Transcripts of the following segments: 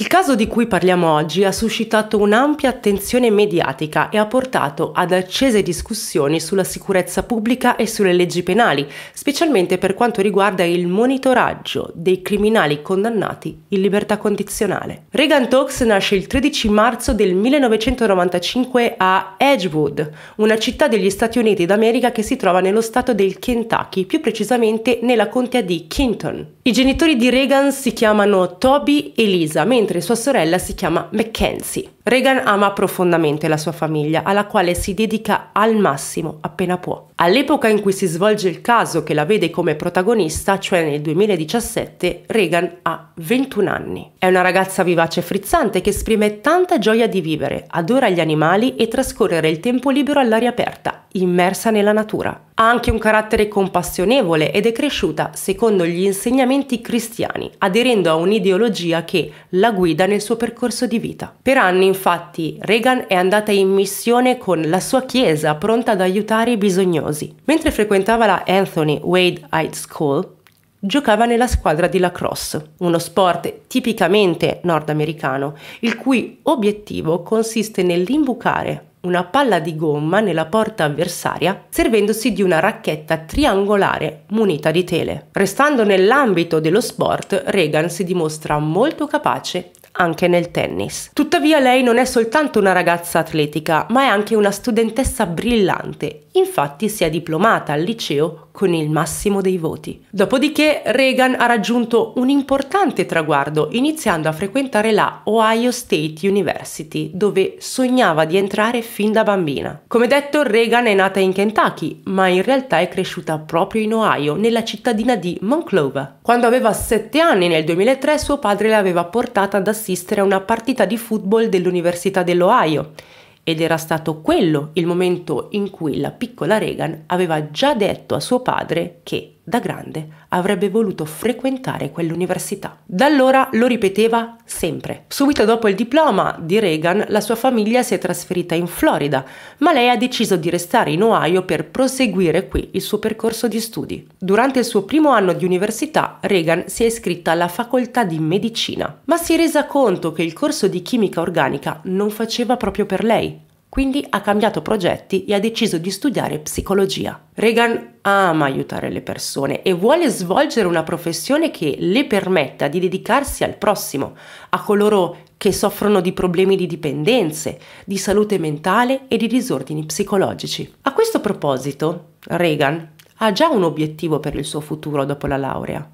Il caso di cui parliamo oggi ha suscitato un'ampia attenzione mediatica e ha portato ad accese discussioni sulla sicurezza pubblica e sulle leggi penali, specialmente per quanto riguarda il monitoraggio dei criminali condannati in libertà condizionale. Reagan Talks nasce il 13 marzo del 1995 a Edgewood, una città degli Stati Uniti d'America che si trova nello stato del Kentucky, più precisamente nella contea di Kenton. I genitori di Reagan si chiamano Toby e Lisa, mentre mentre sua sorella si chiama Mackenzie. Reagan ama profondamente la sua famiglia, alla quale si dedica al massimo appena può. All'epoca in cui si svolge il caso che la vede come protagonista, cioè nel 2017, Reagan ha 21 anni. È una ragazza vivace e frizzante che esprime tanta gioia di vivere, adora gli animali e trascorrere il tempo libero all'aria aperta, immersa nella natura. Ha anche un carattere compassionevole ed è cresciuta secondo gli insegnamenti cristiani, aderendo a un'ideologia che la guida nel suo percorso di vita. Per anni infatti Reagan è andata in missione con la sua chiesa pronta ad aiutare i bisognosi. Mentre frequentava la Anthony Wade High School, giocava nella squadra di lacrosse, uno sport tipicamente nordamericano, il cui obiettivo consiste nell'imbucare una palla di gomma nella porta avversaria servendosi di una racchetta triangolare munita di tele. Restando nell'ambito dello sport, Reagan si dimostra molto capace anche nel tennis. Tuttavia lei non è soltanto una ragazza atletica, ma è anche una studentessa brillante. Infatti si è diplomata al liceo con il massimo dei voti. Dopodiché Reagan ha raggiunto un importante traguardo iniziando a frequentare la Ohio State University, dove sognava di entrare fin da bambina. Come detto, Reagan è nata in Kentucky, ma in realtà è cresciuta proprio in Ohio, nella cittadina di Monclova. Quando aveva 7 anni nel 2003 suo padre l'aveva portata ad assistere a una partita di football dell'Università dell'Ohio ed era stato quello il momento in cui la piccola Reagan aveva già detto a suo padre che da grande avrebbe voluto frequentare quell'università. Da allora lo ripeteva sempre. Subito dopo il diploma di Reagan, la sua famiglia si è trasferita in Florida, ma lei ha deciso di restare in Ohio per proseguire qui il suo percorso di studi. Durante il suo primo anno di università, Reagan si è iscritta alla facoltà di medicina, ma si è resa conto che il corso di chimica organica non faceva proprio per lei. Quindi ha cambiato progetti e ha deciso di studiare psicologia. Reagan ama aiutare le persone e vuole svolgere una professione che le permetta di dedicarsi al prossimo, a coloro che soffrono di problemi di dipendenze, di salute mentale e di disordini psicologici. A questo proposito, Reagan ha già un obiettivo per il suo futuro dopo la laurea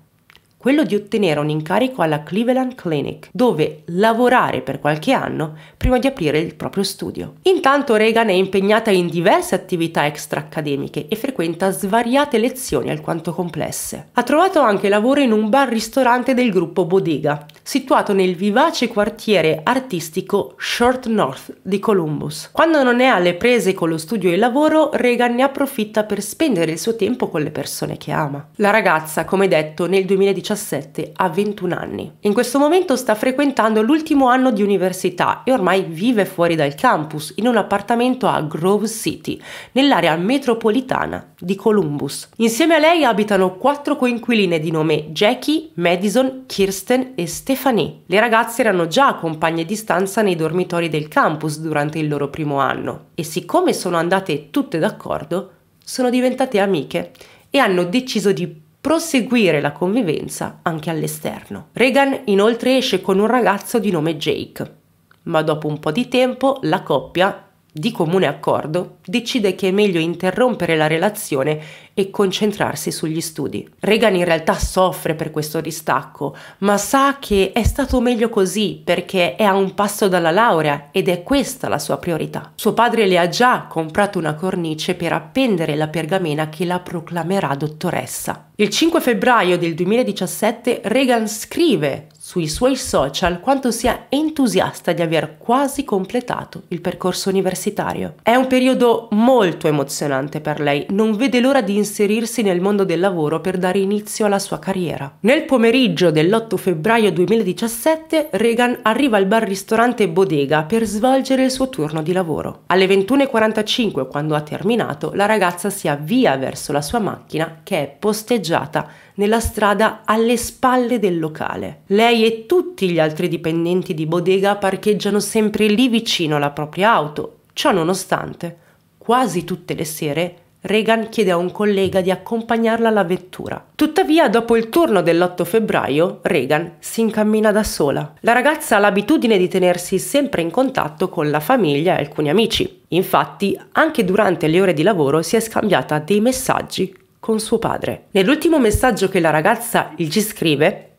quello di ottenere un incarico alla Cleveland Clinic, dove lavorare per qualche anno prima di aprire il proprio studio. Intanto Reagan è impegnata in diverse attività extraaccademiche e frequenta svariate lezioni alquanto complesse. Ha trovato anche lavoro in un bar-ristorante del gruppo Bodega, situato nel vivace quartiere artistico Short North di Columbus. Quando non è alle prese con lo studio e il lavoro, Reagan ne approfitta per spendere il suo tempo con le persone che ama. La ragazza, come detto, nel 2017 17 a 21 anni. In questo momento sta frequentando l'ultimo anno di università e ormai vive fuori dal campus in un appartamento a Grove City, nell'area metropolitana di Columbus. Insieme a lei abitano quattro coinquiline di nome Jackie, Madison, Kirsten e Stephanie. Le ragazze erano già compagne di stanza nei dormitori del campus durante il loro primo anno e siccome sono andate tutte d'accordo, sono diventate amiche e hanno deciso di proseguire la convivenza anche all'esterno. Reagan inoltre esce con un ragazzo di nome Jake, ma dopo un po' di tempo la coppia di comune accordo, decide che è meglio interrompere la relazione e concentrarsi sugli studi. Reagan in realtà soffre per questo distacco, ma sa che è stato meglio così perché è a un passo dalla laurea ed è questa la sua priorità. Suo padre le ha già comprato una cornice per appendere la pergamena che la proclamerà dottoressa. Il 5 febbraio del 2017 Reagan scrive sui suoi social quanto sia entusiasta di aver quasi completato il percorso universitario. È un periodo molto emozionante per lei, non vede l'ora di inserirsi nel mondo del lavoro per dare inizio alla sua carriera. Nel pomeriggio dell'8 febbraio 2017 Reagan arriva al bar-ristorante Bodega per svolgere il suo turno di lavoro. Alle 21.45, quando ha terminato, la ragazza si avvia verso la sua macchina che è posteggiata nella strada alle spalle del locale. Lei e tutti gli altri dipendenti di bodega parcheggiano sempre lì vicino alla propria auto. Ciò nonostante, quasi tutte le sere Reagan chiede a un collega di accompagnarla alla vettura. Tuttavia, dopo il turno dell'8 febbraio, Reagan si incammina da sola. La ragazza ha l'abitudine di tenersi sempre in contatto con la famiglia e alcuni amici. Infatti, anche durante le ore di lavoro si è scambiata dei messaggi con suo padre. Nell'ultimo messaggio che la ragazza gli scrive,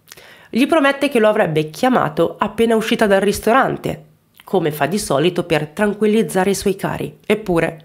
gli promette che lo avrebbe chiamato appena uscita dal ristorante, come fa di solito per tranquillizzare i suoi cari. Eppure,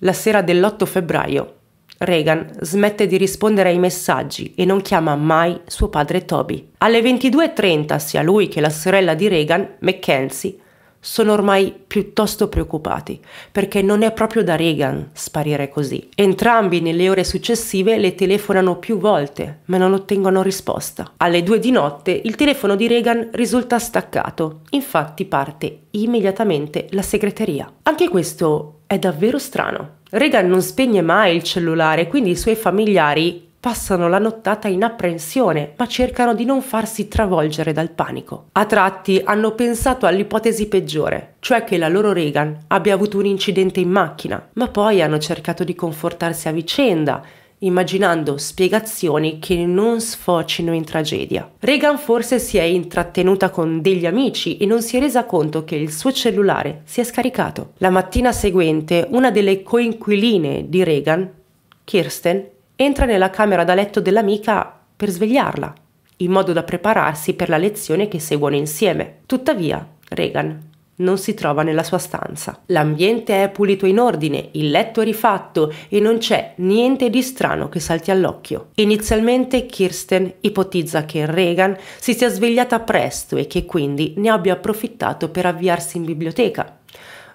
la sera dell'8 febbraio, Reagan smette di rispondere ai messaggi e non chiama mai suo padre Toby. Alle 22.30 sia lui che la sorella di Reagan, Mackenzie, sono ormai piuttosto preoccupati, perché non è proprio da Reagan sparire così. Entrambi nelle ore successive le telefonano più volte, ma non ottengono risposta. Alle due di notte il telefono di Reagan risulta staccato, infatti parte immediatamente la segreteria. Anche questo è davvero strano. Reagan non spegne mai il cellulare, quindi i suoi familiari passano la nottata in apprensione, ma cercano di non farsi travolgere dal panico. A tratti hanno pensato all'ipotesi peggiore, cioè che la loro Reagan abbia avuto un incidente in macchina, ma poi hanno cercato di confortarsi a vicenda, immaginando spiegazioni che non sfocino in tragedia. Reagan forse si è intrattenuta con degli amici e non si è resa conto che il suo cellulare si è scaricato. La mattina seguente una delle coinquiline di Reagan, Kirsten, entra nella camera da letto dell'amica per svegliarla, in modo da prepararsi per la lezione che seguono insieme. Tuttavia, Regan non si trova nella sua stanza. L'ambiente è pulito in ordine, il letto è rifatto e non c'è niente di strano che salti all'occhio. Inizialmente Kirsten ipotizza che Regan si sia svegliata presto e che quindi ne abbia approfittato per avviarsi in biblioteca.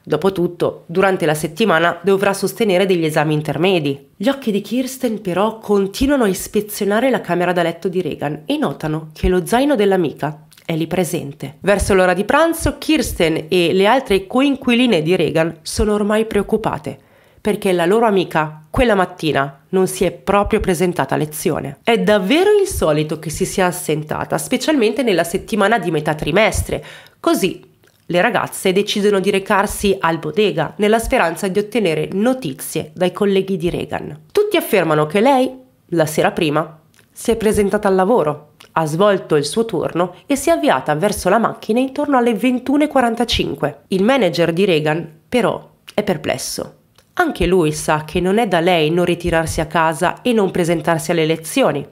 Dopotutto, durante la settimana dovrà sostenere degli esami intermedi. Gli occhi di Kirsten però continuano a ispezionare la camera da letto di Reagan e notano che lo zaino dell'amica è lì presente. Verso l'ora di pranzo, Kirsten e le altre coinquiline di Reagan sono ormai preoccupate perché la loro amica quella mattina non si è proprio presentata a lezione. È davvero insolito che si sia assentata, specialmente nella settimana di metà trimestre, così le ragazze decidono di recarsi al bodega nella speranza di ottenere notizie dai colleghi di Reagan. Tutti affermano che lei, la sera prima, si è presentata al lavoro, ha svolto il suo turno e si è avviata verso la macchina intorno alle 21.45. Il manager di Reagan, però, è perplesso. Anche lui sa che non è da lei non ritirarsi a casa e non presentarsi alle lezioni.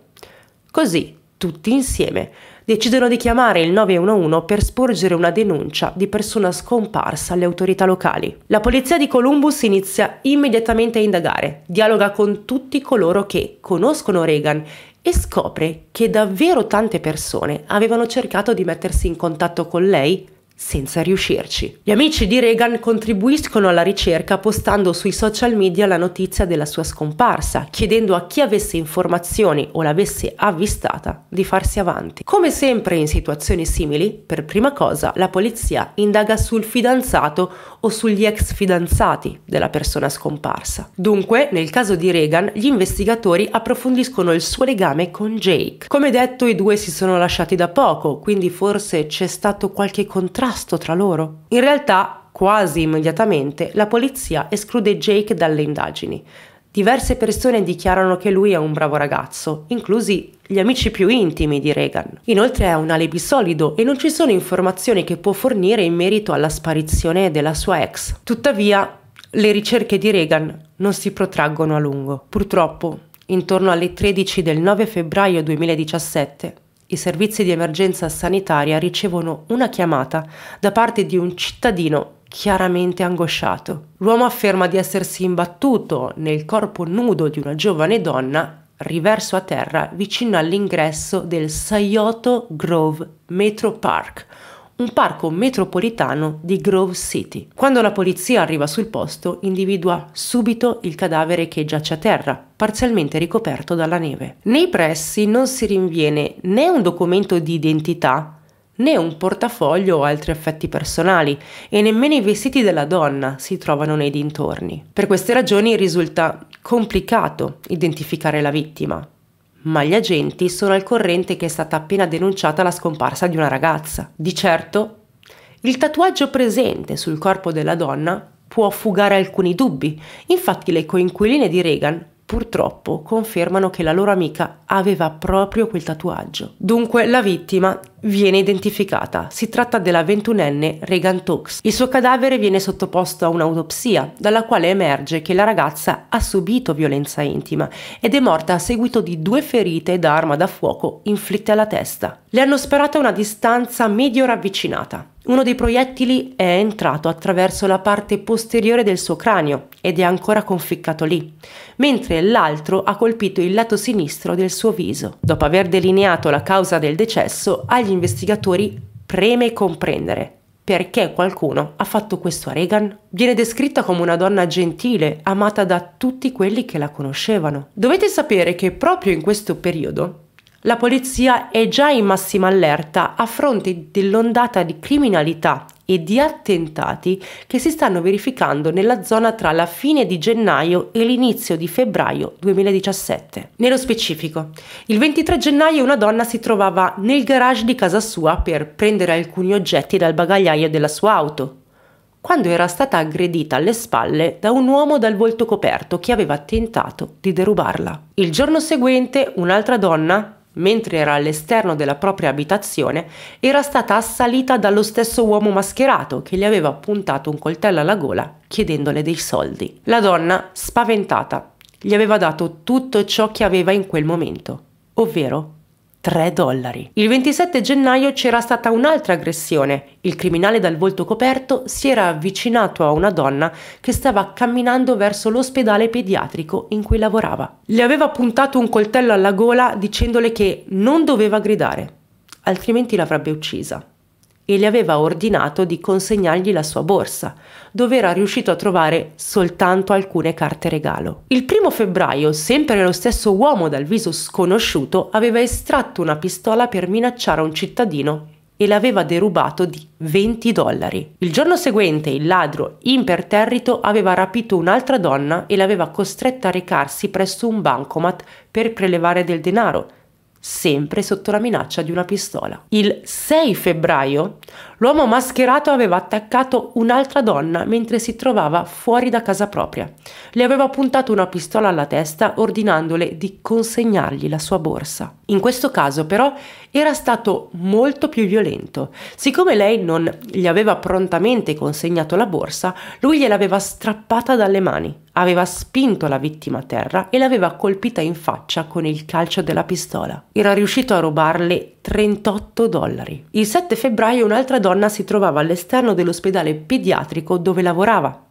Così, tutti insieme, decidono di chiamare il 911 per sporgere una denuncia di persona scomparsa alle autorità locali. La polizia di Columbus inizia immediatamente a indagare, dialoga con tutti coloro che conoscono Reagan e scopre che davvero tante persone avevano cercato di mettersi in contatto con lei senza riuscirci. Gli amici di Reagan contribuiscono alla ricerca postando sui social media la notizia della sua scomparsa, chiedendo a chi avesse informazioni o l'avesse avvistata di farsi avanti. Come sempre in situazioni simili, per prima cosa la polizia indaga sul fidanzato o sugli ex fidanzati della persona scomparsa. Dunque, nel caso di Reagan, gli investigatori approfondiscono il suo legame con Jake. Come detto, i due si sono lasciati da poco, quindi forse c'è stato qualche contrasto tra loro. In realtà, quasi immediatamente, la polizia esclude Jake dalle indagini, Diverse persone dichiarano che lui è un bravo ragazzo, inclusi gli amici più intimi di Reagan. Inoltre è un alibi solido e non ci sono informazioni che può fornire in merito alla sparizione della sua ex. Tuttavia, le ricerche di Reagan non si protraggono a lungo. Purtroppo, intorno alle 13 del 9 febbraio 2017, i servizi di emergenza sanitaria ricevono una chiamata da parte di un cittadino chiaramente angosciato. L'uomo afferma di essersi imbattuto nel corpo nudo di una giovane donna riverso a terra vicino all'ingresso del Sayoto Grove Metro Park, un parco metropolitano di Grove City. Quando la polizia arriva sul posto, individua subito il cadavere che giace a terra, parzialmente ricoperto dalla neve. Nei pressi non si rinviene né un documento di identità né un portafoglio o altri affetti personali e nemmeno i vestiti della donna si trovano nei dintorni. Per queste ragioni risulta complicato identificare la vittima, ma gli agenti sono al corrente che è stata appena denunciata la scomparsa di una ragazza. Di certo, il tatuaggio presente sul corpo della donna può fugare alcuni dubbi, infatti le coinquiline di Reagan purtroppo confermano che la loro amica aveva proprio quel tatuaggio. Dunque la vittima viene identificata. Si tratta della ventunenne Regan Tox. Il suo cadavere viene sottoposto a un'autopsia, dalla quale emerge che la ragazza ha subito violenza intima ed è morta a seguito di due ferite da arma da fuoco inflitte alla testa. Le hanno sparato a una distanza medio ravvicinata uno dei proiettili è entrato attraverso la parte posteriore del suo cranio ed è ancora conficcato lì, mentre l'altro ha colpito il lato sinistro del suo viso. Dopo aver delineato la causa del decesso, agli investigatori preme comprendere perché qualcuno ha fatto questo a Reagan? Viene descritta come una donna gentile, amata da tutti quelli che la conoscevano. Dovete sapere che proprio in questo periodo la polizia è già in massima allerta a fronte dell'ondata di criminalità e di attentati che si stanno verificando nella zona tra la fine di gennaio e l'inizio di febbraio 2017. Nello specifico, il 23 gennaio una donna si trovava nel garage di casa sua per prendere alcuni oggetti dal bagagliaio della sua auto, quando era stata aggredita alle spalle da un uomo dal volto coperto che aveva tentato di derubarla. Il giorno seguente un'altra donna mentre era all'esterno della propria abitazione, era stata assalita dallo stesso uomo mascherato che le aveva puntato un coltello alla gola chiedendole dei soldi. La donna, spaventata, gli aveva dato tutto ciò che aveva in quel momento, ovvero 3 dollari. Il 27 gennaio c'era stata un'altra aggressione. Il criminale dal volto coperto si era avvicinato a una donna che stava camminando verso l'ospedale pediatrico in cui lavorava. Le aveva puntato un coltello alla gola dicendole che non doveva gridare, altrimenti l'avrebbe uccisa e le aveva ordinato di consegnargli la sua borsa, dove era riuscito a trovare soltanto alcune carte regalo. Il primo febbraio, sempre lo stesso uomo dal viso sconosciuto aveva estratto una pistola per minacciare un cittadino e l'aveva derubato di 20 dollari. Il giorno seguente il ladro, imperterrito, aveva rapito un'altra donna e l'aveva costretta a recarsi presso un bancomat per prelevare del denaro sempre sotto la minaccia di una pistola. Il 6 febbraio L'uomo mascherato aveva attaccato un'altra donna mentre si trovava fuori da casa propria. Le aveva puntato una pistola alla testa ordinandole di consegnargli la sua borsa. In questo caso però era stato molto più violento. Siccome lei non gli aveva prontamente consegnato la borsa, lui gliel'aveva strappata dalle mani, aveva spinto la vittima a terra e l'aveva colpita in faccia con il calcio della pistola. Era riuscito a rubarle 38 dollari. Il 7 febbraio un'altra donna si trovava all'esterno dell'ospedale pediatrico dove lavorava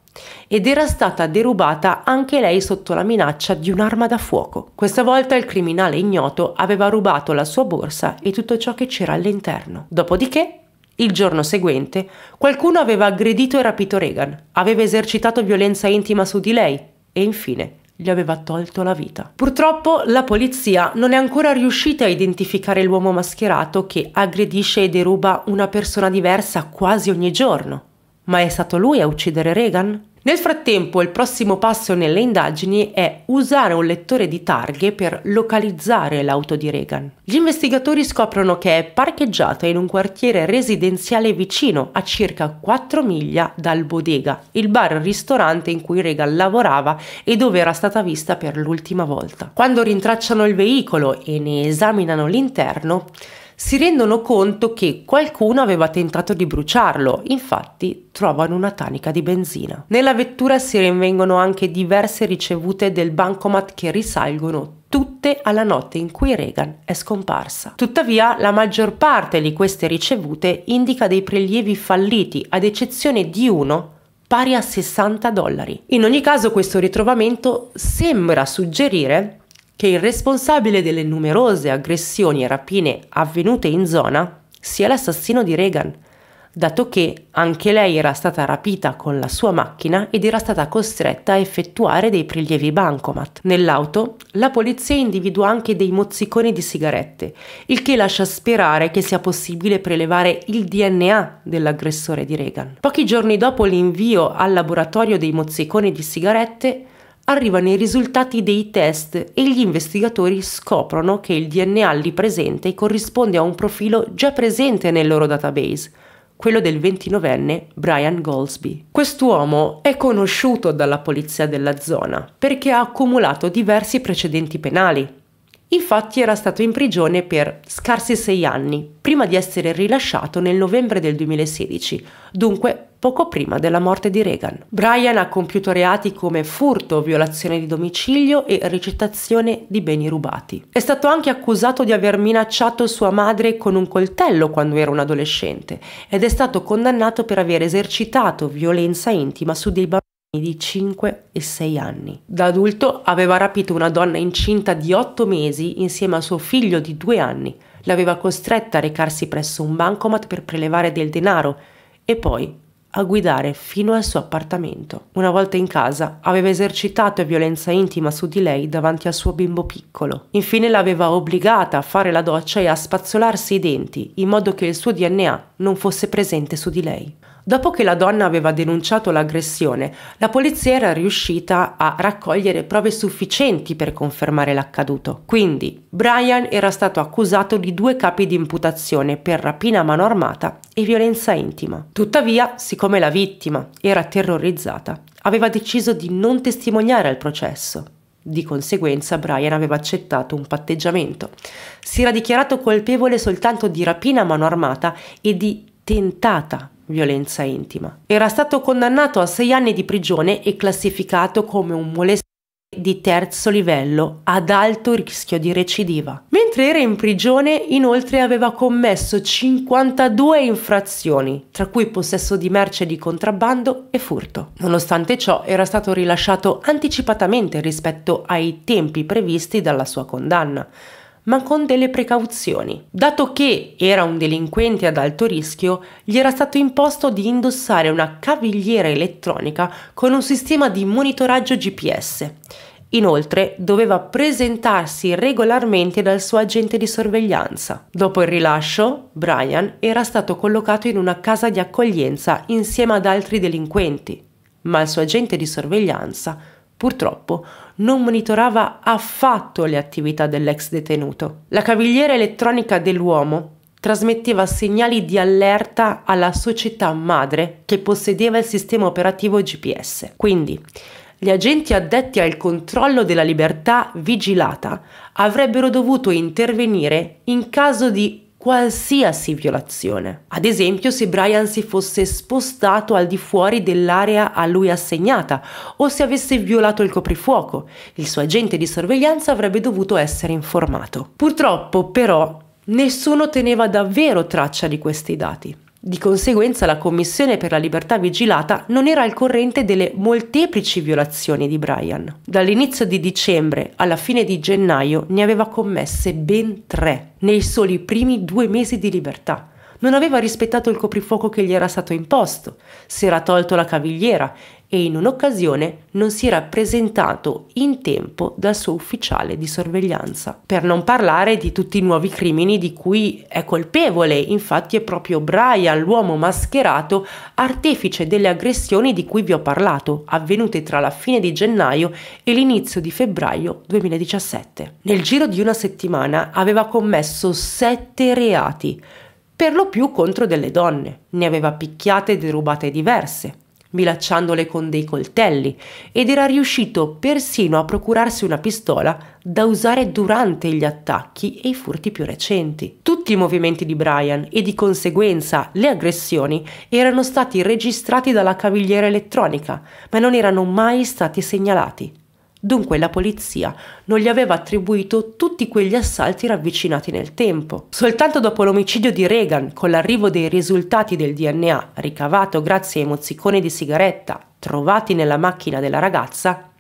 ed era stata derubata anche lei sotto la minaccia di un'arma da fuoco. Questa volta il criminale ignoto aveva rubato la sua borsa e tutto ciò che c'era all'interno. Dopodiché il giorno seguente, qualcuno aveva aggredito e rapito Reagan, aveva esercitato violenza intima su di lei e infine gli aveva tolto la vita. Purtroppo la polizia non è ancora riuscita a identificare l'uomo mascherato che aggredisce e deruba una persona diversa quasi ogni giorno. Ma è stato lui a uccidere Reagan? Nel frattempo il prossimo passo nelle indagini è usare un lettore di targhe per localizzare l'auto di Reagan. Gli investigatori scoprono che è parcheggiata in un quartiere residenziale vicino, a circa 4 miglia dal Bodega, il bar-ristorante in cui Reagan lavorava e dove era stata vista per l'ultima volta. Quando rintracciano il veicolo e ne esaminano l'interno, si rendono conto che qualcuno aveva tentato di bruciarlo, infatti trovano una tanica di benzina. Nella vettura si rinvengono anche diverse ricevute del bancomat che risalgono tutte alla notte in cui Reagan è scomparsa. Tuttavia, la maggior parte di queste ricevute indica dei prelievi falliti, ad eccezione di uno pari a 60 dollari. In ogni caso questo ritrovamento sembra suggerire che il responsabile delle numerose aggressioni e rapine avvenute in zona sia l'assassino di Reagan, dato che anche lei era stata rapita con la sua macchina ed era stata costretta a effettuare dei prelievi bancomat. Nell'auto la polizia individua anche dei mozziconi di sigarette, il che lascia sperare che sia possibile prelevare il DNA dell'aggressore di Reagan. Pochi giorni dopo l'invio al laboratorio dei mozziconi di sigarette, arrivano i risultati dei test e gli investigatori scoprono che il DNA lì presente corrisponde a un profilo già presente nel loro database, quello del 29enne Brian Goldsby. Quest'uomo è conosciuto dalla polizia della zona perché ha accumulato diversi precedenti penali, Infatti era stato in prigione per scarsi sei anni, prima di essere rilasciato nel novembre del 2016, dunque poco prima della morte di Reagan. Brian ha compiuto reati come furto, violazione di domicilio e recettazione di beni rubati. È stato anche accusato di aver minacciato sua madre con un coltello quando era un adolescente ed è stato condannato per aver esercitato violenza intima su dei bambini di 5 e 6 anni. Da adulto aveva rapito una donna incinta di 8 mesi insieme a suo figlio di 2 anni, l'aveva costretta a recarsi presso un bancomat per prelevare del denaro e poi a guidare fino al suo appartamento. Una volta in casa aveva esercitato violenza intima su di lei davanti al suo bimbo piccolo. Infine l'aveva obbligata a fare la doccia e a spazzolarsi i denti in modo che il suo DNA non fosse presente su di lei. Dopo che la donna aveva denunciato l'aggressione, la polizia era riuscita a raccogliere prove sufficienti per confermare l'accaduto. Quindi Brian era stato accusato di due capi di imputazione per rapina a mano armata e violenza intima. Tuttavia, siccome la vittima era terrorizzata, aveva deciso di non testimoniare al processo di conseguenza Brian aveva accettato un patteggiamento. Si era dichiarato colpevole soltanto di rapina a mano armata e di tentata violenza intima. Era stato condannato a sei anni di prigione e classificato come un molestante di terzo livello ad alto rischio di recidiva. Mentre era in prigione inoltre aveva commesso 52 infrazioni, tra cui possesso di merce di contrabbando e furto. Nonostante ciò era stato rilasciato anticipatamente rispetto ai tempi previsti dalla sua condanna, ma con delle precauzioni. Dato che era un delinquente ad alto rischio, gli era stato imposto di indossare una cavigliera elettronica con un sistema di monitoraggio GPS. Inoltre doveva presentarsi regolarmente dal suo agente di sorveglianza. Dopo il rilascio, Brian era stato collocato in una casa di accoglienza insieme ad altri delinquenti, ma il suo agente di sorveglianza Purtroppo non monitorava affatto le attività dell'ex detenuto. La cavigliera elettronica dell'uomo trasmetteva segnali di allerta alla società madre che possedeva il sistema operativo GPS. Quindi, gli agenti addetti al controllo della libertà vigilata avrebbero dovuto intervenire in caso di qualsiasi violazione. Ad esempio se Brian si fosse spostato al di fuori dell'area a lui assegnata o se avesse violato il coprifuoco, il suo agente di sorveglianza avrebbe dovuto essere informato. Purtroppo però nessuno teneva davvero traccia di questi dati. Di conseguenza la Commissione per la libertà vigilata non era al corrente delle molteplici violazioni di Brian. Dall'inizio di dicembre alla fine di gennaio ne aveva commesse ben tre, nei soli primi due mesi di libertà. Non aveva rispettato il coprifuoco che gli era stato imposto, si era tolto la cavigliera e in un'occasione non si era presentato in tempo dal suo ufficiale di sorveglianza. Per non parlare di tutti i nuovi crimini di cui è colpevole, infatti è proprio Brian, l'uomo mascherato, artefice delle aggressioni di cui vi ho parlato, avvenute tra la fine di gennaio e l'inizio di febbraio 2017. Nel giro di una settimana aveva commesso sette reati, per lo più contro delle donne. Ne aveva picchiate e derubate diverse minacciandole con dei coltelli, ed era riuscito persino a procurarsi una pistola da usare durante gli attacchi e i furti più recenti. Tutti i movimenti di Brian e di conseguenza le aggressioni erano stati registrati dalla cavigliera elettronica, ma non erano mai stati segnalati. Dunque la polizia non gli aveva attribuito tutti quegli assalti ravvicinati nel tempo. Soltanto dopo l'omicidio di Reagan, con l'arrivo dei risultati del DNA ricavato grazie ai mozziconi di sigaretta trovati nella macchina della ragazza,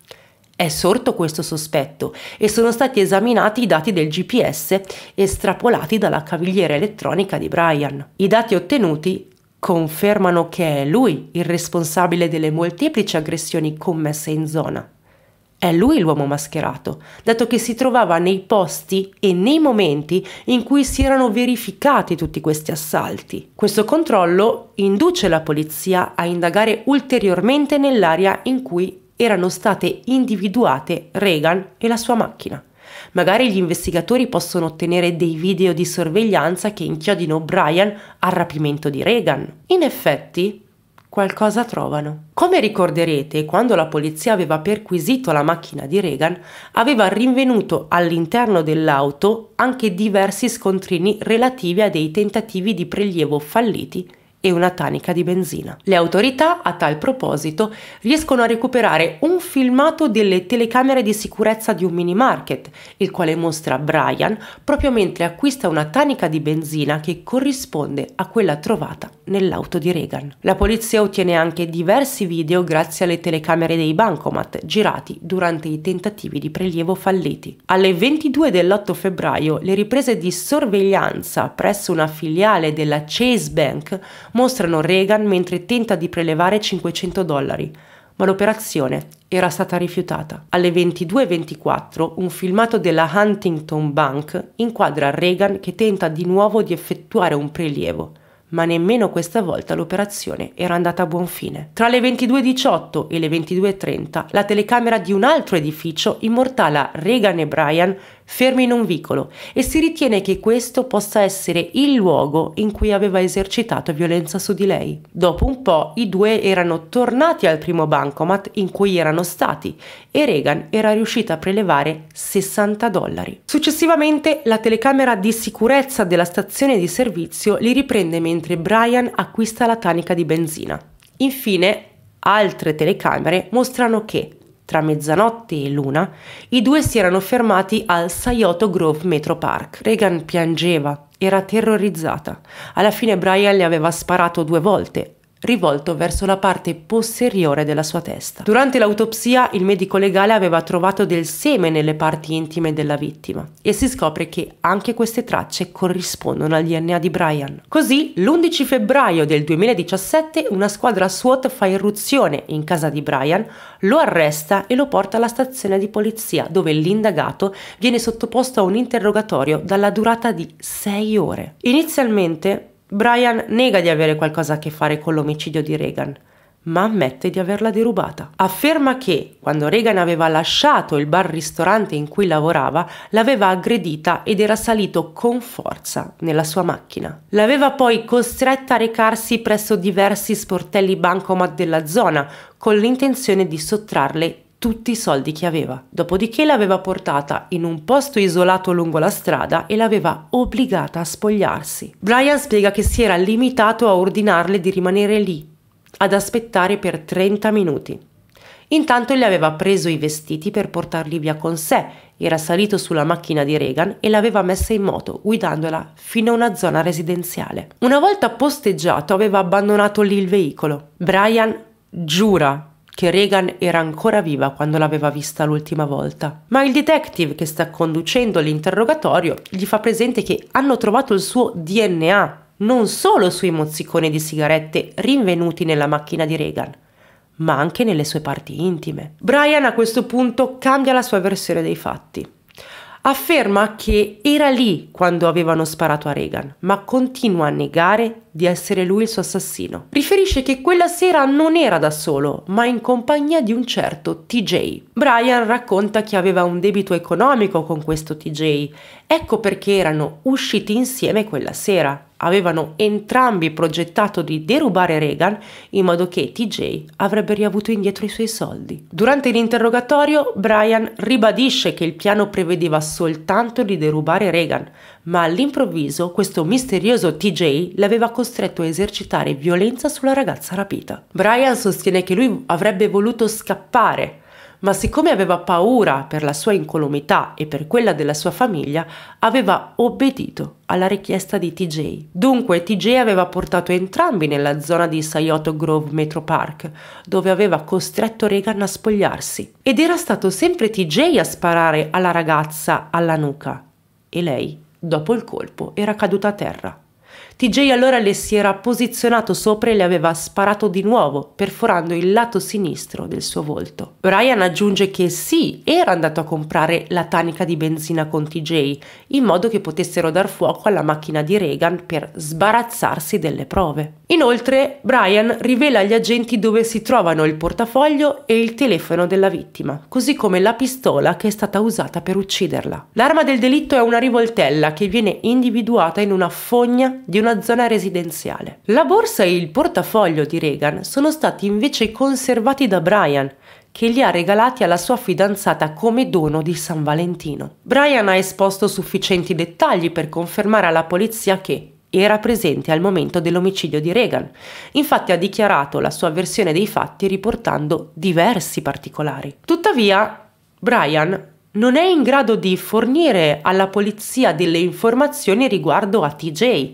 è sorto questo sospetto e sono stati esaminati i dati del GPS estrapolati dalla cavigliera elettronica di Brian. I dati ottenuti confermano che è lui il responsabile delle molteplici aggressioni commesse in zona. È lui l'uomo mascherato, dato che si trovava nei posti e nei momenti in cui si erano verificati tutti questi assalti. Questo controllo induce la polizia a indagare ulteriormente nell'area in cui erano state individuate Reagan e la sua macchina. Magari gli investigatori possono ottenere dei video di sorveglianza che inchiodino Brian al rapimento di Reagan. In effetti, qualcosa trovano. Come ricorderete, quando la polizia aveva perquisito la macchina di Reagan, aveva rinvenuto all'interno dell'auto anche diversi scontrini relativi a dei tentativi di prelievo falliti e una tanica di benzina. Le autorità, a tal proposito, riescono a recuperare un filmato delle telecamere di sicurezza di un mini market, il quale mostra Brian proprio mentre acquista una tanica di benzina che corrisponde a quella trovata nell'auto di Reagan. La polizia ottiene anche diversi video grazie alle telecamere dei bancomat girati durante i tentativi di prelievo falliti. Alle 22 dell'8 febbraio le riprese di sorveglianza presso una filiale della Chase Bank mostrano Reagan mentre tenta di prelevare 500 dollari, ma l'operazione era stata rifiutata. Alle 22.24 un filmato della Huntington Bank inquadra Reagan che tenta di nuovo di effettuare un prelievo, ma nemmeno questa volta l'operazione era andata a buon fine. Tra le 22.18 e le 22.30 la telecamera di un altro edificio immortala Reagan e Brian fermo in un vicolo e si ritiene che questo possa essere il luogo in cui aveva esercitato violenza su di lei. Dopo un po' i due erano tornati al primo bancomat in cui erano stati e Reagan era riuscita a prelevare 60 dollari. Successivamente la telecamera di sicurezza della stazione di servizio li riprende mentre Brian acquista la tanica di benzina. Infine, altre telecamere mostrano che tra mezzanotte e luna, i due si erano fermati al Sayoto Grove Metro Park. Reagan piangeva, era terrorizzata. Alla fine Brian le aveva sparato due volte, rivolto verso la parte posteriore della sua testa. Durante l'autopsia il medico legale aveva trovato del seme nelle parti intime della vittima e si scopre che anche queste tracce corrispondono al DNA di Brian. Così l'11 febbraio del 2017 una squadra SWAT fa irruzione in casa di Brian, lo arresta e lo porta alla stazione di polizia dove l'indagato viene sottoposto a un interrogatorio dalla durata di 6 ore. Inizialmente Brian nega di avere qualcosa a che fare con l'omicidio di Reagan, ma ammette di averla derubata. Afferma che, quando Reagan aveva lasciato il bar-ristorante in cui lavorava, l'aveva aggredita ed era salito con forza nella sua macchina. L'aveva poi costretta a recarsi presso diversi sportelli bancomat della zona, con l'intenzione di sottrarle tutti i soldi che aveva. Dopodiché l'aveva portata in un posto isolato lungo la strada e l'aveva obbligata a spogliarsi. Brian spiega che si era limitato a ordinarle di rimanere lì, ad aspettare per 30 minuti. Intanto le aveva preso i vestiti per portarli via con sé, era salito sulla macchina di Reagan e l'aveva messa in moto, guidandola fino a una zona residenziale. Una volta posteggiato aveva abbandonato lì il veicolo. Brian giura che Reagan era ancora viva quando l'aveva vista l'ultima volta. Ma il detective che sta conducendo l'interrogatorio gli fa presente che hanno trovato il suo DNA non solo sui mozziconi di sigarette rinvenuti nella macchina di Reagan, ma anche nelle sue parti intime. Brian a questo punto cambia la sua versione dei fatti afferma che era lì quando avevano sparato a Reagan, ma continua a negare di essere lui il suo assassino. Riferisce che quella sera non era da solo, ma in compagnia di un certo TJ. Brian racconta che aveva un debito economico con questo TJ, ecco perché erano usciti insieme quella sera avevano entrambi progettato di derubare Reagan in modo che TJ avrebbe riavuto indietro i suoi soldi. Durante l'interrogatorio, Brian ribadisce che il piano prevedeva soltanto di derubare Reagan, ma all'improvviso questo misterioso TJ l'aveva costretto a esercitare violenza sulla ragazza rapita. Brian sostiene che lui avrebbe voluto scappare ma siccome aveva paura per la sua incolumità e per quella della sua famiglia, aveva obbedito alla richiesta di TJ. Dunque TJ aveva portato entrambi nella zona di Sayoto Grove Metro Park, dove aveva costretto Reagan a spogliarsi. Ed era stato sempre TJ a sparare alla ragazza alla nuca. E lei, dopo il colpo, era caduta a terra. TJ allora le si era posizionato sopra e le aveva sparato di nuovo, perforando il lato sinistro del suo volto. Brian aggiunge che sì, era andato a comprare la tanica di benzina con TJ, in modo che potessero dar fuoco alla macchina di Reagan per sbarazzarsi delle prove. Inoltre, Brian rivela agli agenti dove si trovano il portafoglio e il telefono della vittima, così come la pistola che è stata usata per ucciderla. L'arma del delitto è una rivoltella che viene individuata in una fogna di una zona residenziale. La borsa e il portafoglio di Reagan sono stati invece conservati da Brian, che li ha regalati alla sua fidanzata come dono di San Valentino. Brian ha esposto sufficienti dettagli per confermare alla polizia che era presente al momento dell'omicidio di Reagan. Infatti ha dichiarato la sua versione dei fatti riportando diversi particolari. Tuttavia, Brian non è in grado di fornire alla polizia delle informazioni riguardo a TJ,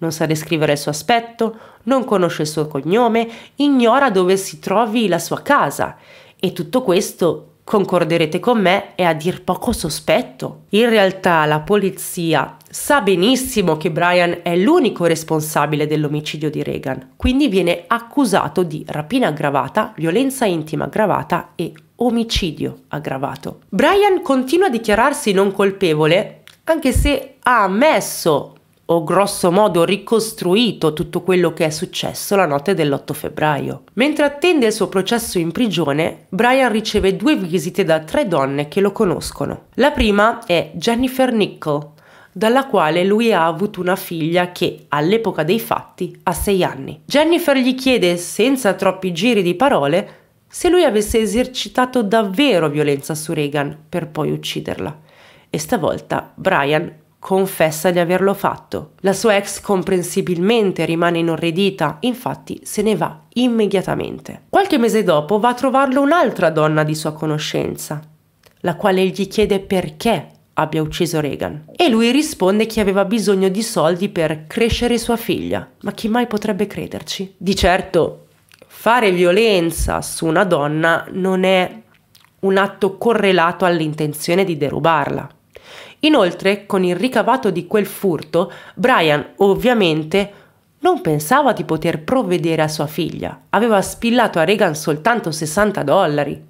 non sa descrivere il suo aspetto, non conosce il suo cognome, ignora dove si trovi la sua casa. E tutto questo, concorderete con me, è a dir poco sospetto. In realtà la polizia sa benissimo che Brian è l'unico responsabile dell'omicidio di Reagan, quindi viene accusato di rapina aggravata, violenza intima aggravata e omicidio aggravato. Brian continua a dichiararsi non colpevole anche se ha ammesso ho grosso modo ricostruito tutto quello che è successo la notte dell'8 febbraio. Mentre attende il suo processo in prigione, Brian riceve due visite da tre donne che lo conoscono. La prima è Jennifer Nichol, dalla quale lui ha avuto una figlia che, all'epoca dei fatti, ha sei anni. Jennifer gli chiede, senza troppi giri di parole, se lui avesse esercitato davvero violenza su Reagan per poi ucciderla. E stavolta Brian confessa di averlo fatto. La sua ex comprensibilmente rimane inorridita, infatti se ne va immediatamente. Qualche mese dopo va a trovarlo un'altra donna di sua conoscenza, la quale gli chiede perché abbia ucciso Reagan. E lui risponde che aveva bisogno di soldi per crescere sua figlia. Ma chi mai potrebbe crederci? Di certo, fare violenza su una donna non è un atto correlato all'intenzione di derubarla. Inoltre, con il ricavato di quel furto, Brian ovviamente non pensava di poter provvedere a sua figlia. Aveva spillato a Reagan soltanto 60 dollari.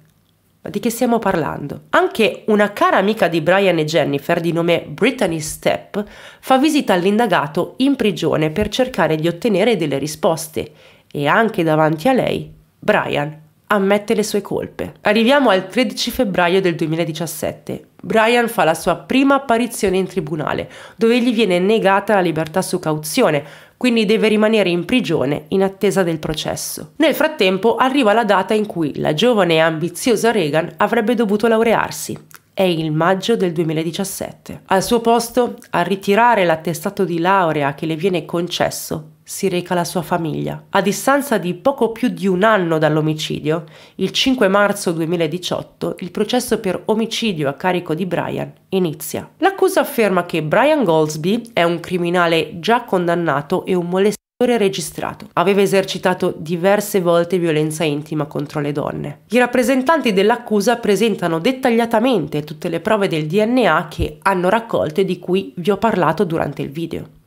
Ma di che stiamo parlando? Anche una cara amica di Brian e Jennifer, di nome Brittany Stepp, fa visita all'indagato in prigione per cercare di ottenere delle risposte e anche davanti a lei Brian ammette le sue colpe. Arriviamo al 13 febbraio del 2017. Brian fa la sua prima apparizione in tribunale, dove gli viene negata la libertà su cauzione, quindi deve rimanere in prigione in attesa del processo. Nel frattempo arriva la data in cui la giovane e ambiziosa Reagan avrebbe dovuto laurearsi è il maggio del 2017. Al suo posto, a ritirare l'attestato di laurea che le viene concesso, si reca la sua famiglia. A distanza di poco più di un anno dall'omicidio, il 5 marzo 2018, il processo per omicidio a carico di Brian inizia. L'accusa afferma che Brian Goldsby è un criminale già condannato e un molestante registrato. Aveva esercitato diverse volte violenza intima contro le donne. I rappresentanti dell'accusa presentano dettagliatamente tutte le prove del DNA che hanno raccolto e di cui vi ho parlato durante il video.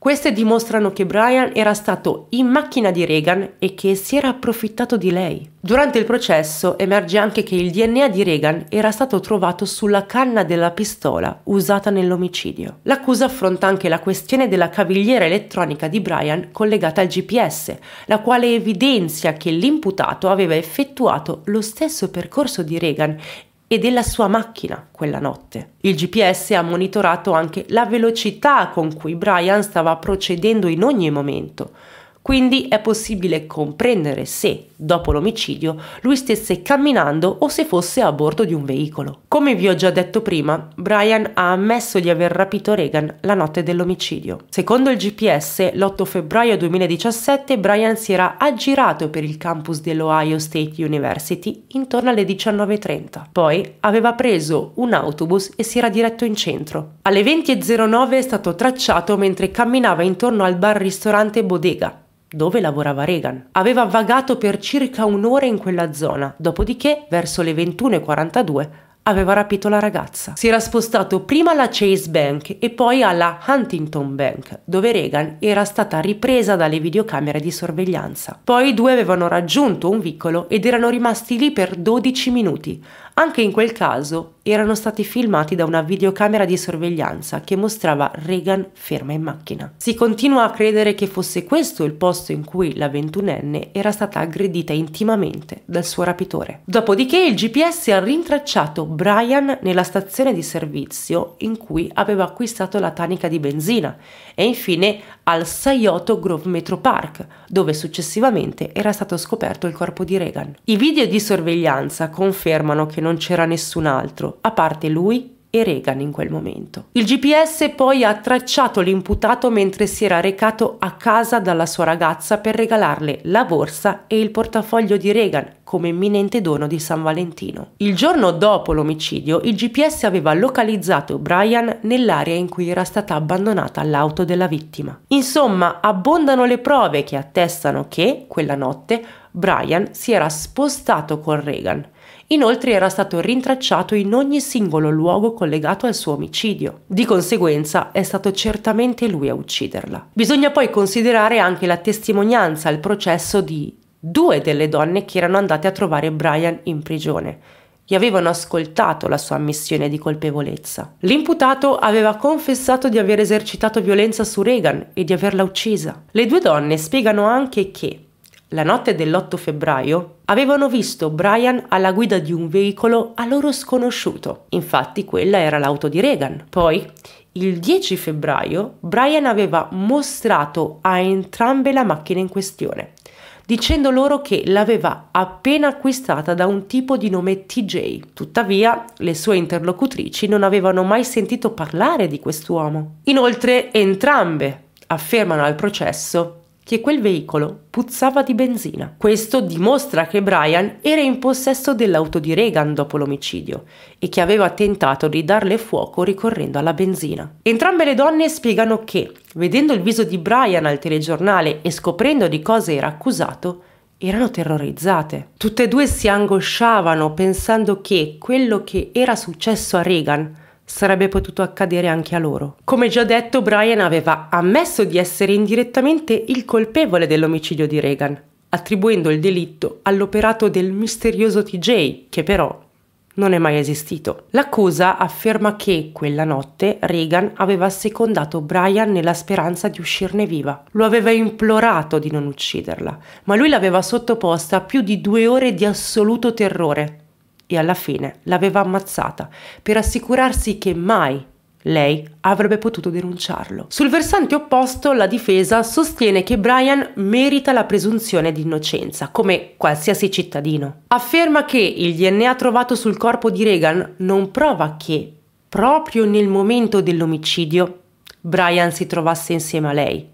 Queste dimostrano che Brian era stato in macchina di Reagan e che si era approfittato di lei. Durante il processo emerge anche che il DNA di Reagan era stato trovato sulla canna della pistola usata nell'omicidio. L'accusa affronta anche la questione della cavigliera elettronica di Brian collegata al GPS, la quale evidenzia che l'imputato aveva effettuato lo stesso percorso di Reagan e della sua macchina quella notte. Il GPS ha monitorato anche la velocità con cui Brian stava procedendo in ogni momento, quindi è possibile comprendere se, dopo l'omicidio, lui stesse camminando o se fosse a bordo di un veicolo. Come vi ho già detto prima, Brian ha ammesso di aver rapito Reagan la notte dell'omicidio. Secondo il GPS, l'8 febbraio 2017 Brian si era aggirato per il campus dell'Ohio State University intorno alle 19.30. Poi aveva preso un autobus e si era diretto in centro. Alle 20.09 è stato tracciato mentre camminava intorno al bar-ristorante Bodega, dove lavorava Reagan. Aveva vagato per circa un'ora in quella zona, dopodiché verso le 21.42 aveva rapito la ragazza. Si era spostato prima alla Chase Bank e poi alla Huntington Bank, dove Reagan era stata ripresa dalle videocamere di sorveglianza. Poi i due avevano raggiunto un vicolo ed erano rimasti lì per 12 minuti, anche in quel caso erano stati filmati da una videocamera di sorveglianza che mostrava Reagan ferma in macchina. Si continua a credere che fosse questo il posto in cui la ventunenne era stata aggredita intimamente dal suo rapitore. Dopodiché il GPS ha rintracciato Brian nella stazione di servizio in cui aveva acquistato la tanica di benzina e infine al Sayoto Grove Metro Park, dove successivamente era stato scoperto il corpo di Reagan. I video di sorveglianza confermano che non non c'era nessun altro, a parte lui e Reagan in quel momento. Il GPS poi ha tracciato l'imputato mentre si era recato a casa dalla sua ragazza per regalarle la borsa e il portafoglio di Reagan come imminente dono di San Valentino. Il giorno dopo l'omicidio, il GPS aveva localizzato Brian nell'area in cui era stata abbandonata l'auto della vittima. Insomma, abbondano le prove che attestano che, quella notte, Brian si era spostato con Reagan Inoltre era stato rintracciato in ogni singolo luogo collegato al suo omicidio. Di conseguenza è stato certamente lui a ucciderla. Bisogna poi considerare anche la testimonianza al processo di due delle donne che erano andate a trovare Brian in prigione, gli avevano ascoltato la sua ammissione di colpevolezza. L'imputato aveva confessato di aver esercitato violenza su Reagan e di averla uccisa. Le due donne spiegano anche che la notte dell'8 febbraio, avevano visto Brian alla guida di un veicolo a loro sconosciuto. Infatti quella era l'auto di Reagan. Poi, il 10 febbraio, Brian aveva mostrato a entrambe la macchina in questione, dicendo loro che l'aveva appena acquistata da un tipo di nome TJ. Tuttavia, le sue interlocutrici non avevano mai sentito parlare di quest'uomo. Inoltre, entrambe affermano al processo che quel veicolo puzzava di benzina. Questo dimostra che Brian era in possesso dell'auto di Reagan dopo l'omicidio e che aveva tentato di darle fuoco ricorrendo alla benzina. Entrambe le donne spiegano che, vedendo il viso di Brian al telegiornale e scoprendo di cosa era accusato, erano terrorizzate. Tutte e due si angosciavano pensando che quello che era successo a Reagan sarebbe potuto accadere anche a loro. Come già detto, Brian aveva ammesso di essere indirettamente il colpevole dell'omicidio di Reagan, attribuendo il delitto all'operato del misterioso TJ, che però non è mai esistito. L'accusa afferma che quella notte Reagan aveva secondato Brian nella speranza di uscirne viva. Lo aveva implorato di non ucciderla, ma lui l'aveva sottoposta a più di due ore di assoluto terrore e alla fine l'aveva ammazzata per assicurarsi che mai lei avrebbe potuto denunciarlo. Sul versante opposto, la difesa sostiene che Brian merita la presunzione di innocenza, come qualsiasi cittadino. Afferma che il DNA trovato sul corpo di Reagan non prova che, proprio nel momento dell'omicidio, Brian si trovasse insieme a lei,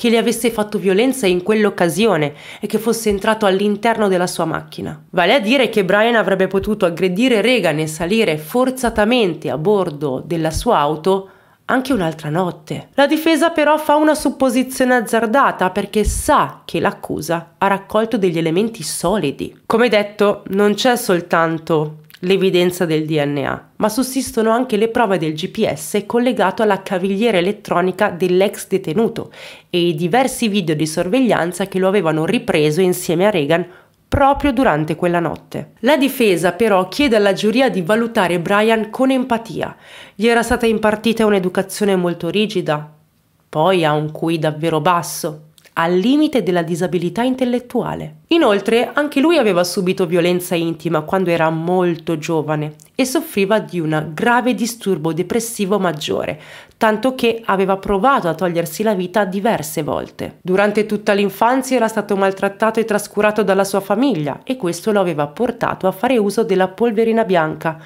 che le avesse fatto violenza in quell'occasione e che fosse entrato all'interno della sua macchina. Vale a dire che Brian avrebbe potuto aggredire Reagan e salire forzatamente a bordo della sua auto anche un'altra notte. La difesa però fa una supposizione azzardata perché sa che l'accusa ha raccolto degli elementi solidi. Come detto, non c'è soltanto l'evidenza del DNA, ma sussistono anche le prove del GPS collegato alla cavigliera elettronica dell'ex detenuto e i diversi video di sorveglianza che lo avevano ripreso insieme a Reagan proprio durante quella notte. La difesa però chiede alla giuria di valutare Brian con empatia. Gli era stata impartita un'educazione molto rigida, poi ha un cui davvero basso, al limite della disabilità intellettuale. Inoltre, anche lui aveva subito violenza intima quando era molto giovane e soffriva di un grave disturbo depressivo maggiore, tanto che aveva provato a togliersi la vita diverse volte. Durante tutta l'infanzia era stato maltrattato e trascurato dalla sua famiglia e questo lo aveva portato a fare uso della polverina bianca,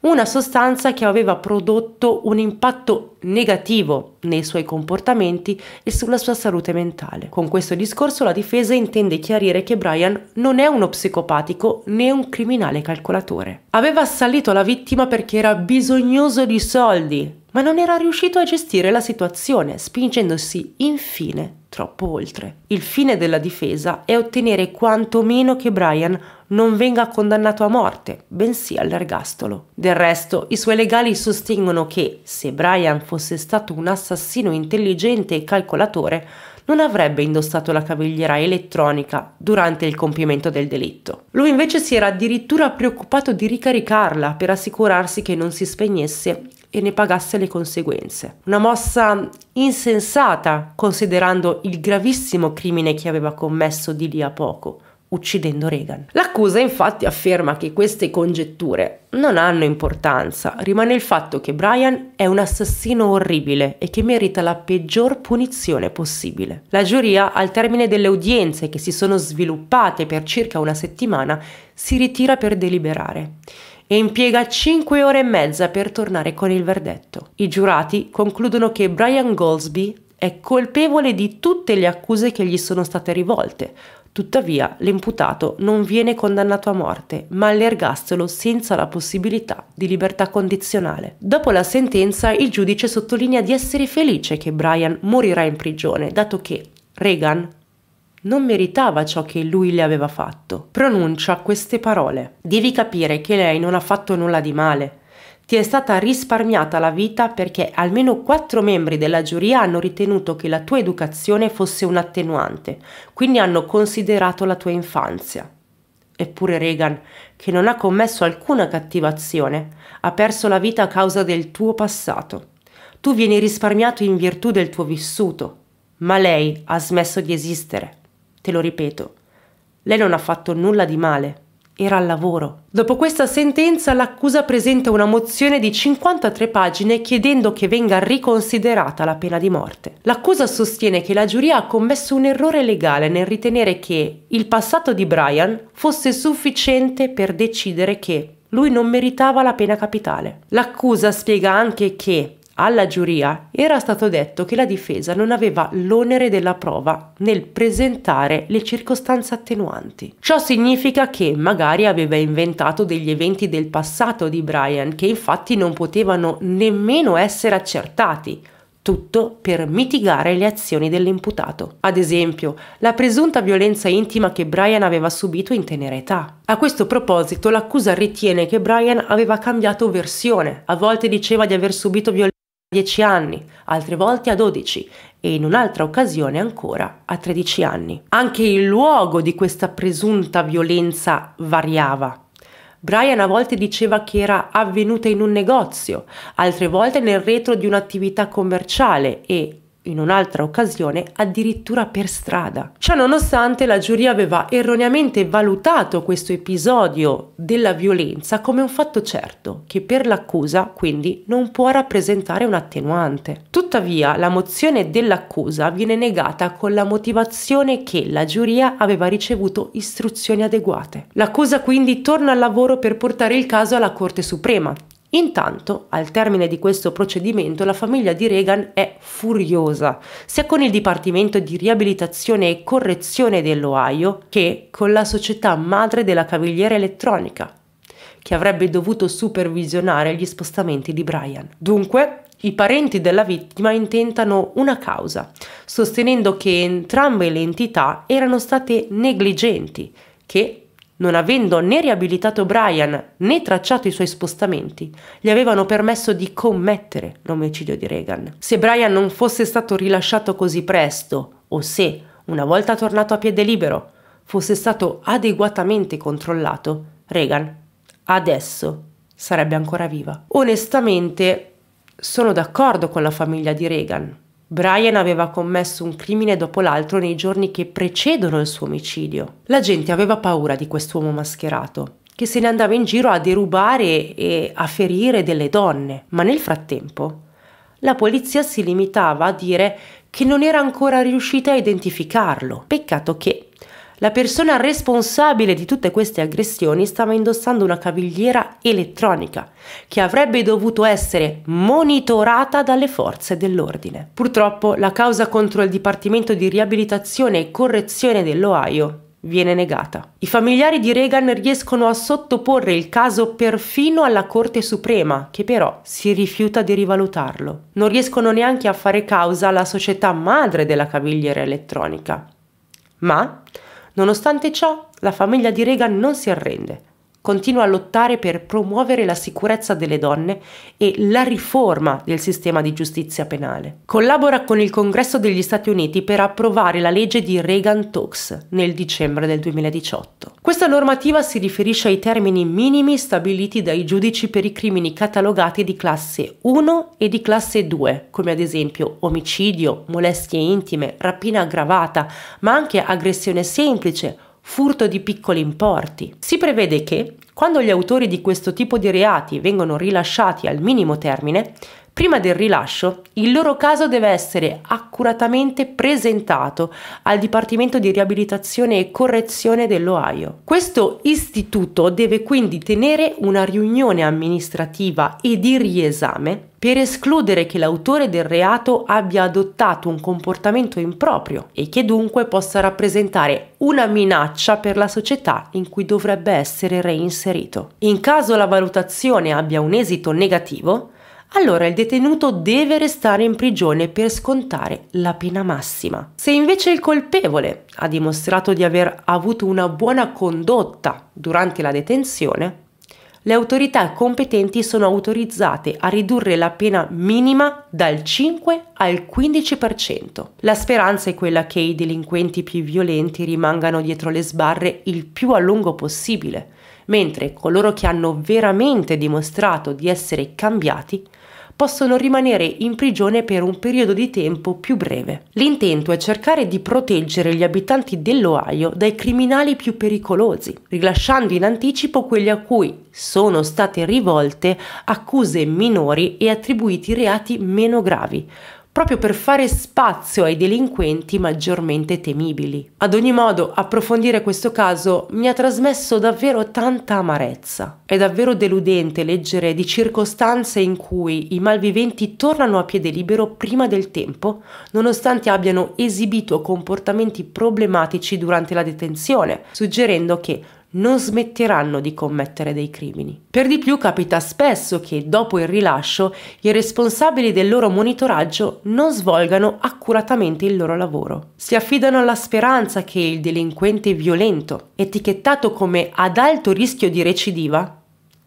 una sostanza che aveva prodotto un impatto negativo nei suoi comportamenti e sulla sua salute mentale. Con questo discorso la difesa intende chiarire che Brian non è uno psicopatico né un criminale calcolatore. Aveva assalito la vittima perché era bisognoso di soldi, ma non era riuscito a gestire la situazione, spingendosi infine troppo oltre. Il fine della difesa è ottenere quantomeno che Brian non venga condannato a morte, bensì all'ergastolo. Del resto, i suoi legali sostengono che, se Brian fosse stato un assassino intelligente e calcolatore, non avrebbe indossato la cavigliera elettronica durante il compimento del delitto. Lui invece si era addirittura preoccupato di ricaricarla per assicurarsi che non si spegnesse e ne pagasse le conseguenze. Una mossa insensata considerando il gravissimo crimine che aveva commesso di lì a poco uccidendo Reagan. L'accusa infatti afferma che queste congetture non hanno importanza, rimane il fatto che Brian è un assassino orribile e che merita la peggior punizione possibile. La giuria, al termine delle udienze che si sono sviluppate per circa una settimana, si ritira per deliberare e impiega 5 ore e mezza per tornare con il verdetto. I giurati concludono che Brian Goldsby è colpevole di tutte le accuse che gli sono state rivolte. Tuttavia, l'imputato non viene condannato a morte, ma all'ergastolo senza la possibilità di libertà condizionale. Dopo la sentenza, il giudice sottolinea di essere felice che Brian morirà in prigione, dato che Reagan non meritava ciò che lui le aveva fatto. Pronuncia queste parole. Devi capire che lei non ha fatto nulla di male. Ti è stata risparmiata la vita perché almeno quattro membri della giuria hanno ritenuto che la tua educazione fosse un attenuante, quindi hanno considerato la tua infanzia. Eppure Reagan, che non ha commesso alcuna cattiva azione, ha perso la vita a causa del tuo passato. Tu vieni risparmiato in virtù del tuo vissuto, ma lei ha smesso di esistere. Te lo ripeto, lei non ha fatto nulla di male, era al lavoro. Dopo questa sentenza l'accusa presenta una mozione di 53 pagine chiedendo che venga riconsiderata la pena di morte. L'accusa sostiene che la giuria ha commesso un errore legale nel ritenere che il passato di Brian fosse sufficiente per decidere che lui non meritava la pena capitale. L'accusa spiega anche che alla giuria era stato detto che la difesa non aveva l'onere della prova nel presentare le circostanze attenuanti. Ciò significa che magari aveva inventato degli eventi del passato di Brian che infatti non potevano nemmeno essere accertati tutto per mitigare le azioni dell'imputato. Ad esempio, la presunta violenza intima che Brian aveva subito in tenera età. A questo proposito, l'accusa ritiene che Brian aveva cambiato versione, a volte diceva di aver subito violenza 10 anni, altre volte a 12 e in un'altra occasione ancora a 13 anni. Anche il luogo di questa presunta violenza variava. Brian a volte diceva che era avvenuta in un negozio, altre volte nel retro di un'attività commerciale e in un'altra occasione addirittura per strada. Ciononostante la giuria aveva erroneamente valutato questo episodio della violenza come un fatto certo, che per l'accusa quindi non può rappresentare un attenuante. Tuttavia la mozione dell'accusa viene negata con la motivazione che la giuria aveva ricevuto istruzioni adeguate. L'accusa quindi torna al lavoro per portare il caso alla Corte Suprema, Intanto, al termine di questo procedimento, la famiglia di Reagan è furiosa, sia con il Dipartimento di Riabilitazione e Correzione dell'Ohio che con la società madre della cavigliera elettronica, che avrebbe dovuto supervisionare gli spostamenti di Brian. Dunque, i parenti della vittima intentano una causa, sostenendo che entrambe le entità erano state negligenti, che non avendo né riabilitato Brian né tracciato i suoi spostamenti, gli avevano permesso di commettere l'omicidio di Reagan. Se Brian non fosse stato rilasciato così presto, o se, una volta tornato a piede libero, fosse stato adeguatamente controllato, Reagan adesso sarebbe ancora viva. Onestamente, sono d'accordo con la famiglia di Reagan Brian aveva commesso un crimine dopo l'altro nei giorni che precedono il suo omicidio. La gente aveva paura di quest'uomo mascherato, che se ne andava in giro a derubare e a ferire delle donne, ma nel frattempo la polizia si limitava a dire che non era ancora riuscita a identificarlo. Peccato che la persona responsabile di tutte queste aggressioni stava indossando una cavigliera elettronica che avrebbe dovuto essere monitorata dalle forze dell'ordine. Purtroppo la causa contro il Dipartimento di Riabilitazione e Correzione dell'Ohio viene negata. I familiari di Reagan riescono a sottoporre il caso perfino alla Corte Suprema, che però si rifiuta di rivalutarlo. Non riescono neanche a fare causa alla società madre della cavigliera elettronica. Ma Nonostante ciò, la famiglia di Reagan non si arrende continua a lottare per promuovere la sicurezza delle donne e la riforma del sistema di giustizia penale. Collabora con il Congresso degli Stati Uniti per approvare la legge di Reagan-Tox nel dicembre del 2018. Questa normativa si riferisce ai termini minimi stabiliti dai giudici per i crimini catalogati di classe 1 e di classe 2, come ad esempio omicidio, molestie intime, rapina aggravata, ma anche aggressione semplice, furto di piccoli importi. Si prevede che, quando gli autori di questo tipo di reati vengono rilasciati al minimo termine, Prima del rilascio, il loro caso deve essere accuratamente presentato al Dipartimento di Riabilitazione e Correzione dell'Ohio. Questo istituto deve quindi tenere una riunione amministrativa e di riesame per escludere che l'autore del reato abbia adottato un comportamento improprio e che dunque possa rappresentare una minaccia per la società in cui dovrebbe essere reinserito. In caso la valutazione abbia un esito negativo, allora il detenuto deve restare in prigione per scontare la pena massima. Se invece il colpevole ha dimostrato di aver avuto una buona condotta durante la detenzione, le autorità competenti sono autorizzate a ridurre la pena minima dal 5 al 15%. La speranza è quella che i delinquenti più violenti rimangano dietro le sbarre il più a lungo possibile, mentre coloro che hanno veramente dimostrato di essere cambiati possono rimanere in prigione per un periodo di tempo più breve. L'intento è cercare di proteggere gli abitanti dell'Ohio dai criminali più pericolosi, rilasciando in anticipo quelli a cui sono state rivolte accuse minori e attribuiti reati meno gravi, proprio per fare spazio ai delinquenti maggiormente temibili. Ad ogni modo, approfondire questo caso mi ha trasmesso davvero tanta amarezza. È davvero deludente leggere di circostanze in cui i malviventi tornano a piede libero prima del tempo, nonostante abbiano esibito comportamenti problematici durante la detenzione, suggerendo che non smetteranno di commettere dei crimini. Per di più capita spesso che dopo il rilascio i responsabili del loro monitoraggio non svolgano accuratamente il loro lavoro. Si affidano alla speranza che il delinquente violento, etichettato come ad alto rischio di recidiva,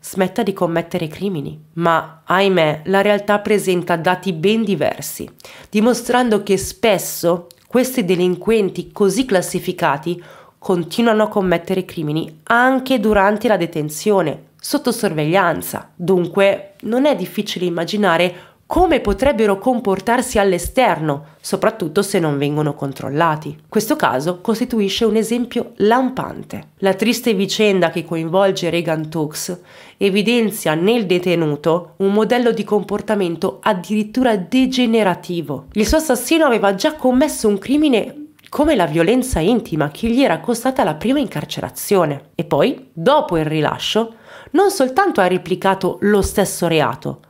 smetta di commettere crimini. Ma, ahimè, la realtà presenta dati ben diversi, dimostrando che spesso questi delinquenti così classificati continuano a commettere crimini anche durante la detenzione, sotto sorveglianza. Dunque non è difficile immaginare come potrebbero comportarsi all'esterno, soprattutto se non vengono controllati. Questo caso costituisce un esempio lampante. La triste vicenda che coinvolge Regan Tux evidenzia nel detenuto un modello di comportamento addirittura degenerativo. Il suo assassino aveva già commesso un crimine come la violenza intima che gli era costata la prima incarcerazione. E poi, dopo il rilascio, non soltanto ha replicato lo stesso reato,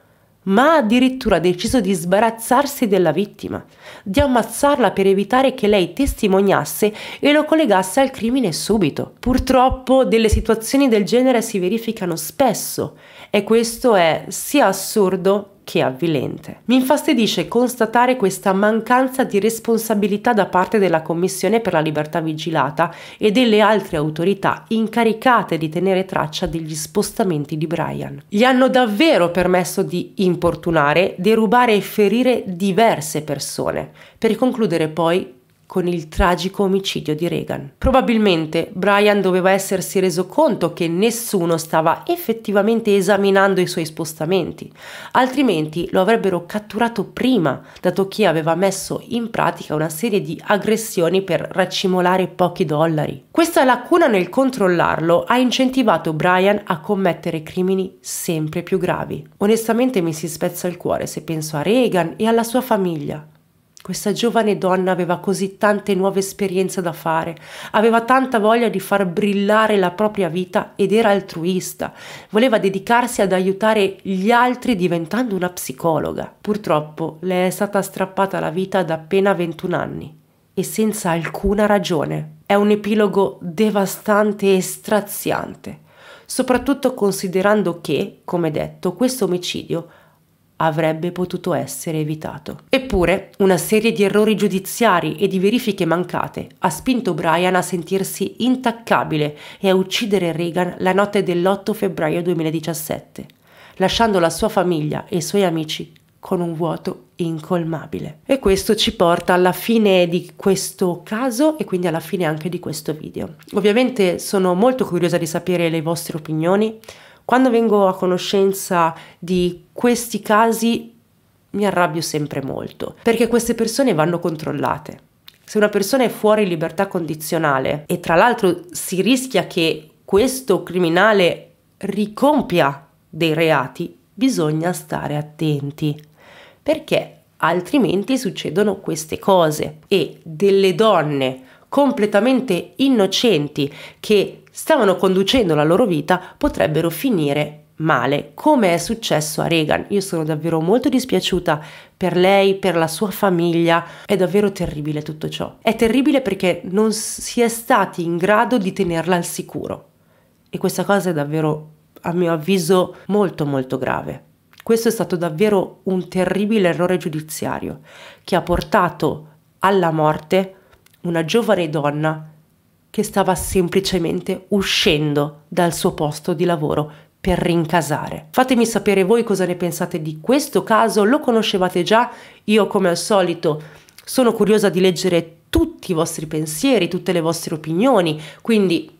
ma ha addirittura deciso di sbarazzarsi della vittima, di ammazzarla per evitare che lei testimoniasse e lo collegasse al crimine subito. Purtroppo delle situazioni del genere si verificano spesso e questo è sia assurdo che avvilente. Mi infastidisce constatare questa mancanza di responsabilità da parte della Commissione per la libertà vigilata e delle altre autorità incaricate di tenere traccia degli spostamenti di Brian. Gli hanno davvero permesso di importunare, derubare e ferire diverse persone, per concludere poi con il tragico omicidio di Reagan. Probabilmente Brian doveva essersi reso conto che nessuno stava effettivamente esaminando i suoi spostamenti, altrimenti lo avrebbero catturato prima, dato che aveva messo in pratica una serie di aggressioni per raccimolare pochi dollari. Questa lacuna nel controllarlo ha incentivato Brian a commettere crimini sempre più gravi. Onestamente mi si spezza il cuore se penso a Reagan e alla sua famiglia. Questa giovane donna aveva così tante nuove esperienze da fare, aveva tanta voglia di far brillare la propria vita ed era altruista, voleva dedicarsi ad aiutare gli altri diventando una psicologa. Purtroppo le è stata strappata la vita ad appena 21 anni e senza alcuna ragione. È un epilogo devastante e straziante, soprattutto considerando che, come detto, questo omicidio avrebbe potuto essere evitato. Eppure, una serie di errori giudiziari e di verifiche mancate ha spinto Brian a sentirsi intaccabile e a uccidere Reagan la notte dell'8 febbraio 2017, lasciando la sua famiglia e i suoi amici con un vuoto incolmabile. E questo ci porta alla fine di questo caso e quindi alla fine anche di questo video. Ovviamente sono molto curiosa di sapere le vostre opinioni quando vengo a conoscenza di questi casi mi arrabbio sempre molto, perché queste persone vanno controllate. Se una persona è fuori libertà condizionale e tra l'altro si rischia che questo criminale ricompia dei reati, bisogna stare attenti, perché altrimenti succedono queste cose e delle donne completamente innocenti che stavano conducendo la loro vita potrebbero finire male, come è successo a Reagan. Io sono davvero molto dispiaciuta per lei, per la sua famiglia, è davvero terribile tutto ciò. È terribile perché non si è stati in grado di tenerla al sicuro e questa cosa è davvero, a mio avviso, molto molto grave. Questo è stato davvero un terribile errore giudiziario che ha portato alla morte una giovane donna che stava semplicemente uscendo dal suo posto di lavoro per rincasare. Fatemi sapere voi cosa ne pensate di questo caso, lo conoscevate già? Io come al solito sono curiosa di leggere tutti i vostri pensieri, tutte le vostre opinioni, quindi